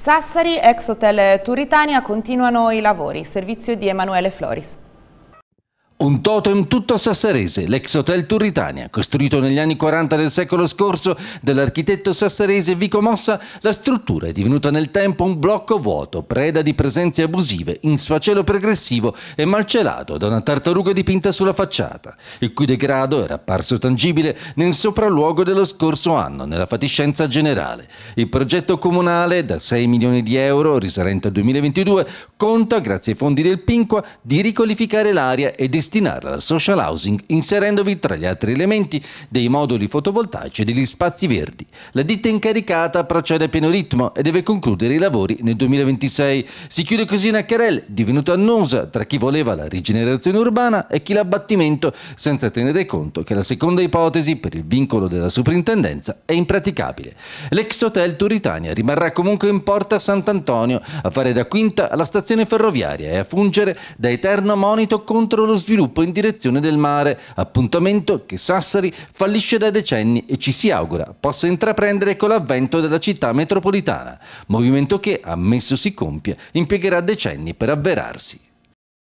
Sassari, ex hotel Turitania, continuano i lavori. Servizio di Emanuele Floris. Un totem tutto sassarese, l'ex Hotel Turritania, costruito negli anni 40 del secolo scorso dall'architetto sassarese Vico Mossa, la struttura è divenuta nel tempo un blocco vuoto, preda di presenze abusive, in sfacelo progressivo e malcelato da una tartaruga dipinta sulla facciata, il cui degrado era apparso tangibile nel sopralluogo dello scorso anno, nella fatiscenza generale. Il progetto comunale, da 6 milioni di euro risalente al 2022, conta, grazie ai fondi del Pinqua, di riqualificare l'area e di destinarla al social housing inserendovi tra gli altri elementi dei moduli fotovoltaici e degli spazi verdi. La ditta incaricata procede a pieno ritmo e deve concludere i lavori nel 2026. Si chiude così una querel divenuta annosa tra chi voleva la rigenerazione urbana e chi l'abbattimento, senza tenere conto che la seconda ipotesi per il vincolo della soprintendenza, è impraticabile. L'ex hotel Turitania rimarrà comunque in porta a Sant'Antonio a fare da quinta alla stazione ferroviaria e a fungere da eterno monito contro lo sviluppo sviluppo in direzione del mare, appuntamento che Sassari fallisce da decenni e ci si augura possa intraprendere con l'avvento della città metropolitana, movimento che, ammesso si compia, impiegherà decenni per avverarsi.